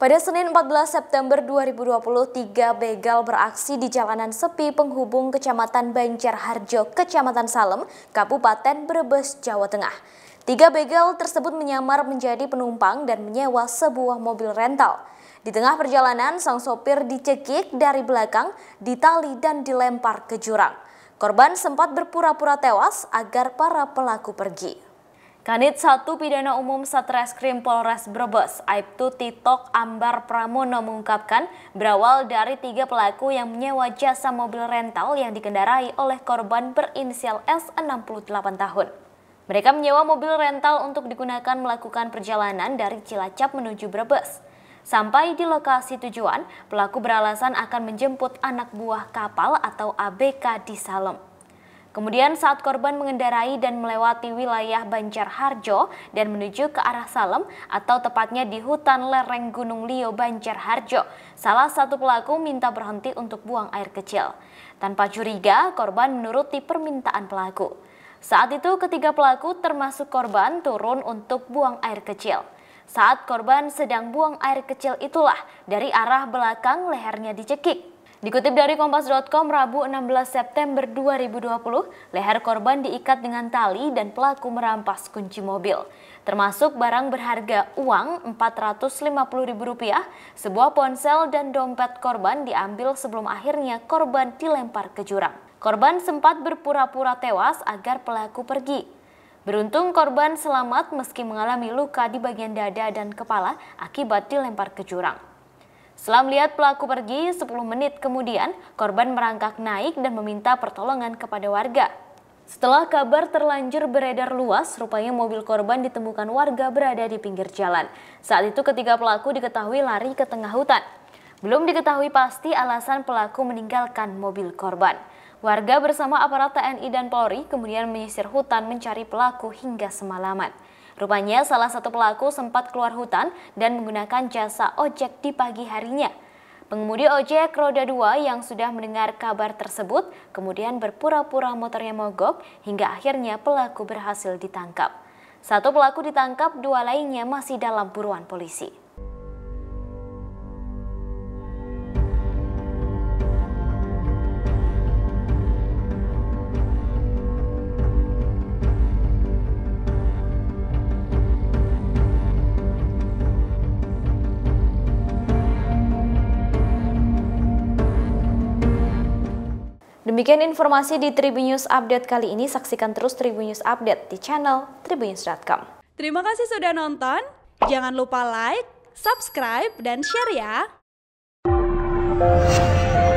Pada Senin 14 September 2023, begal beraksi di jalanan sepi penghubung Kecamatan Banjar Harjo, Kecamatan Salem, Kabupaten Brebes, Jawa Tengah. Tiga begal tersebut menyamar menjadi penumpang dan menyewa sebuah mobil rental. Di tengah perjalanan, sang sopir dicekik dari belakang, ditali dan dilempar ke jurang. Korban sempat berpura-pura tewas agar para pelaku pergi. Kanit Satu Pidana Umum Satreskrim Polres Brebes, Aibtu Titok Ambar Pramono mengungkapkan berawal dari tiga pelaku yang menyewa jasa mobil rental yang dikendarai oleh korban berinisial S 68 tahun. Mereka menyewa mobil rental untuk digunakan melakukan perjalanan dari Cilacap menuju Brebes. Sampai di lokasi tujuan, pelaku beralasan akan menjemput anak buah kapal atau ABK di Salem. Kemudian saat korban mengendarai dan melewati wilayah Banjar Harjo dan menuju ke arah Salem atau tepatnya di hutan lereng Gunung Lio Harjo, salah satu pelaku minta berhenti untuk buang air kecil. Tanpa curiga, korban menuruti permintaan pelaku. Saat itu ketiga pelaku termasuk korban turun untuk buang air kecil. Saat korban sedang buang air kecil itulah dari arah belakang lehernya dicekik Dikutip dari Kompas.com, Rabu 16 September 2020, leher korban diikat dengan tali dan pelaku merampas kunci mobil. Termasuk barang berharga uang Rp450.000, sebuah ponsel dan dompet korban diambil sebelum akhirnya korban dilempar ke jurang. Korban sempat berpura-pura tewas agar pelaku pergi. Beruntung korban selamat meski mengalami luka di bagian dada dan kepala akibat dilempar ke jurang. Setelah melihat pelaku pergi, 10 menit kemudian korban merangkak naik dan meminta pertolongan kepada warga. Setelah kabar terlanjur beredar luas, rupanya mobil korban ditemukan warga berada di pinggir jalan. Saat itu ketiga pelaku diketahui lari ke tengah hutan. Belum diketahui pasti alasan pelaku meninggalkan mobil korban. Warga bersama aparat TNI dan Polri kemudian menyisir hutan mencari pelaku hingga semalaman. Rupanya salah satu pelaku sempat keluar hutan dan menggunakan jasa ojek di pagi harinya. Pengemudi ojek roda dua yang sudah mendengar kabar tersebut kemudian berpura-pura motornya mogok hingga akhirnya pelaku berhasil ditangkap. Satu pelaku ditangkap, dua lainnya masih dalam buruan polisi. Demikian informasi di Tribun News Update kali ini. Saksikan terus Tribun News Update di channel tribunnews.com. Terima kasih sudah nonton. Jangan lupa like, subscribe, dan share ya.